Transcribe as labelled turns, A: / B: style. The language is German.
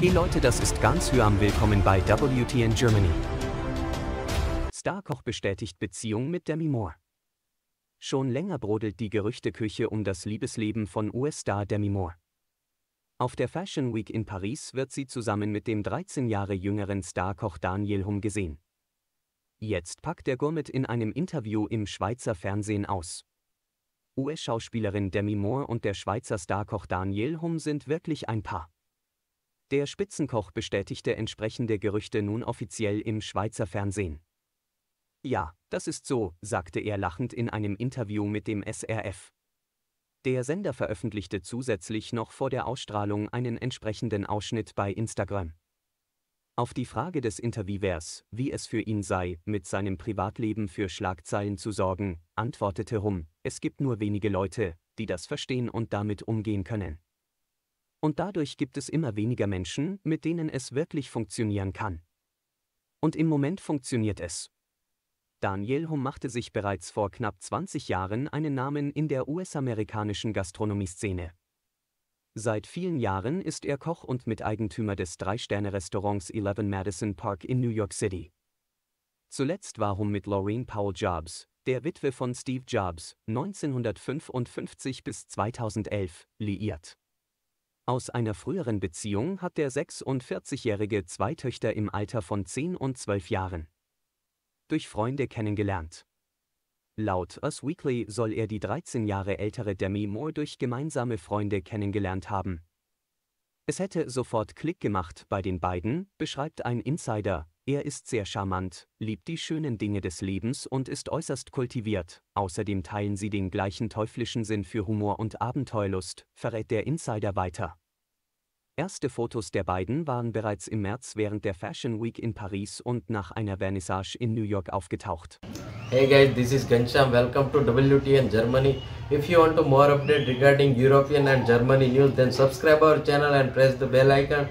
A: Hey Leute, das ist ganz Hyam. Willkommen bei WTN Germany. Starkoch bestätigt Beziehung mit Demi Moore. Schon länger brodelt die Gerüchteküche um das Liebesleben von US-Star Demi Moore. Auf der Fashion Week in Paris wird sie zusammen mit dem 13 Jahre jüngeren Starkoch Daniel Hum gesehen. Jetzt packt der Gourmet in einem Interview im Schweizer Fernsehen aus. US-Schauspielerin Demi Moore und der Schweizer Starkoch Daniel Hum sind wirklich ein Paar. Der Spitzenkoch bestätigte entsprechende Gerüchte nun offiziell im Schweizer Fernsehen. Ja, das ist so, sagte er lachend in einem Interview mit dem SRF. Der Sender veröffentlichte zusätzlich noch vor der Ausstrahlung einen entsprechenden Ausschnitt bei Instagram. Auf die Frage des Interviewers, wie es für ihn sei, mit seinem Privatleben für Schlagzeilen zu sorgen, antwortete Rum, es gibt nur wenige Leute, die das verstehen und damit umgehen können. Und dadurch gibt es immer weniger Menschen, mit denen es wirklich funktionieren kann. Und im Moment funktioniert es. Daniel Hum machte sich bereits vor knapp 20 Jahren einen Namen in der US-amerikanischen Gastronomieszene. Seit vielen Jahren ist er Koch und Miteigentümer des Drei-Sterne-Restaurants 11 Madison Park in New York City. Zuletzt war Hum mit Lorraine Powell Jobs, der Witwe von Steve Jobs, 1955 bis 2011, liiert. Aus einer früheren Beziehung hat der 46-Jährige zwei Töchter im Alter von 10 und 12 Jahren. Durch Freunde kennengelernt. Laut Us Weekly soll er die 13 Jahre ältere Demi Moore durch gemeinsame Freunde kennengelernt haben. Es hätte sofort Klick gemacht bei den beiden, beschreibt ein Insider, er ist sehr charmant, liebt die schönen Dinge des Lebens und ist äußerst kultiviert. Außerdem teilen sie den gleichen teuflischen Sinn für Humor und Abenteuerlust, verrät der Insider weiter. Erste Fotos der beiden waren bereits im März während der Fashion Week in Paris und nach einer Vernissage in New York aufgetaucht.
B: Hey guys, this is Ghanshyam. Welcome to WTN Germany. If you want to more update regarding European and Germany news, then subscribe our channel and press the bell icon.